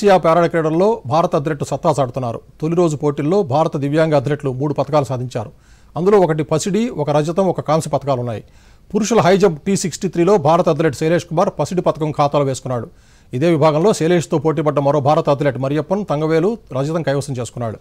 Asia పారాడ క్రీడల్లో భారత అథ్లెట్లు సత్తా సాడుతున్నారు తొలి రోజు పోటీల్లో భారత దివ్యాంగ అథ్లెట్లు మూడు పథకాలు సాధించారు అందులో ఒకటి పసిడి ఒక రజతం ఒక కాంస్య పథకాలు ఉన్నాయి పురుషుల హై జంప్ టీ సిక్స్టీ త్రీలో భారత అథ్లెట్ శైలేష్ కుమార్ పసిడి పథకం ఖాతాలో వేసుకున్నాడు ఇదే విభాగంలో శైలేష్తో పోటీపడ్డ మరో భారత అథ్లెట్ మరియప్పన్ తంగవేలు రజతం కైవసం చేసుకున్నాడు